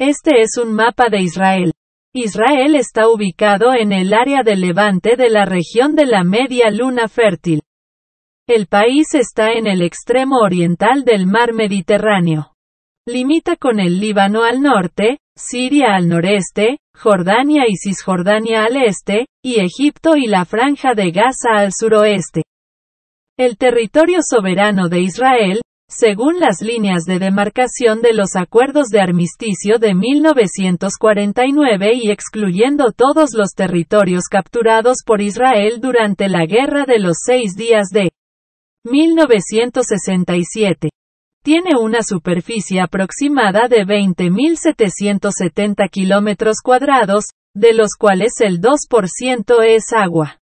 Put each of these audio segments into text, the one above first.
Este es un mapa de Israel. Israel está ubicado en el área de levante de la región de la media luna fértil. El país está en el extremo oriental del mar Mediterráneo. Limita con el Líbano al norte, Siria al noreste, Jordania y Cisjordania al este, y Egipto y la franja de Gaza al suroeste. El territorio soberano de Israel, según las líneas de demarcación de los acuerdos de armisticio de 1949 y excluyendo todos los territorios capturados por Israel durante la Guerra de los Seis Días de 1967. Tiene una superficie aproximada de 20.770 kilómetros cuadrados, de los cuales el 2% es agua.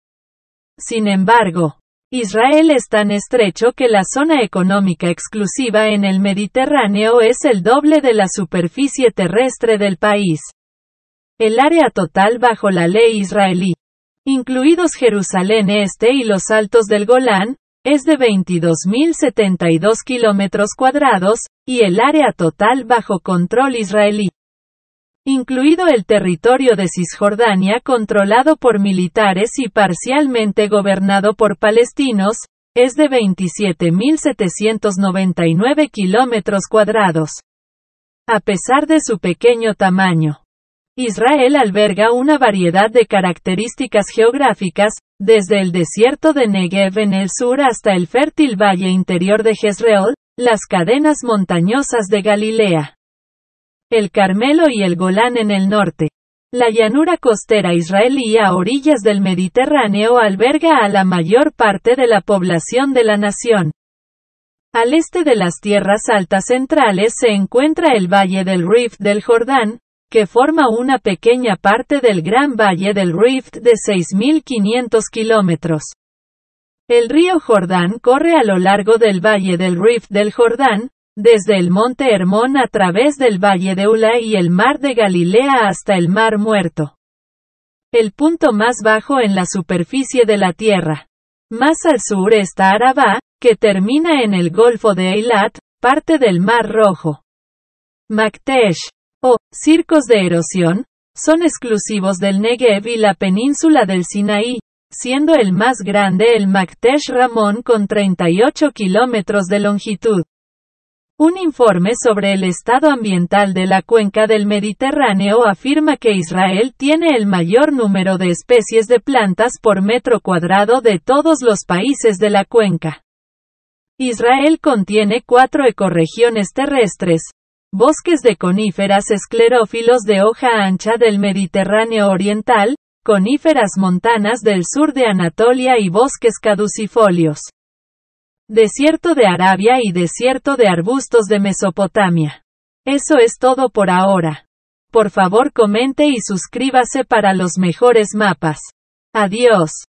Sin embargo, Israel es tan estrecho que la zona económica exclusiva en el Mediterráneo es el doble de la superficie terrestre del país. El área total bajo la ley israelí, incluidos Jerusalén Este y los Altos del Golán, es de 22.072 kilómetros cuadrados, y el área total bajo control israelí incluido el territorio de Cisjordania controlado por militares y parcialmente gobernado por palestinos, es de 27.799 kilómetros cuadrados. A pesar de su pequeño tamaño, Israel alberga una variedad de características geográficas, desde el desierto de Negev en el sur hasta el fértil valle interior de Jezreel, las cadenas montañosas de Galilea el Carmelo y el Golán en el norte. La llanura costera israelí a orillas del Mediterráneo alberga a la mayor parte de la población de la nación. Al este de las tierras altas centrales se encuentra el valle del Rift del Jordán, que forma una pequeña parte del gran valle del Rift de 6.500 kilómetros. El río Jordán corre a lo largo del valle del Rift del Jordán, desde el monte Hermón a través del valle de Ula y el mar de Galilea hasta el mar muerto. El punto más bajo en la superficie de la Tierra. Más al sur está Arabá, que termina en el Golfo de Eilat, parte del Mar Rojo. Maktesh, o circos de erosión, son exclusivos del Negev y la península del Sinaí, siendo el más grande el Maktesh Ramón con 38 kilómetros de longitud. Un informe sobre el estado ambiental de la cuenca del Mediterráneo afirma que Israel tiene el mayor número de especies de plantas por metro cuadrado de todos los países de la cuenca. Israel contiene cuatro ecorregiones terrestres, bosques de coníferas esclerófilos de hoja ancha del Mediterráneo Oriental, coníferas montanas del sur de Anatolia y bosques caducifolios desierto de Arabia y desierto de arbustos de Mesopotamia. Eso es todo por ahora. Por favor comente y suscríbase para los mejores mapas. Adiós.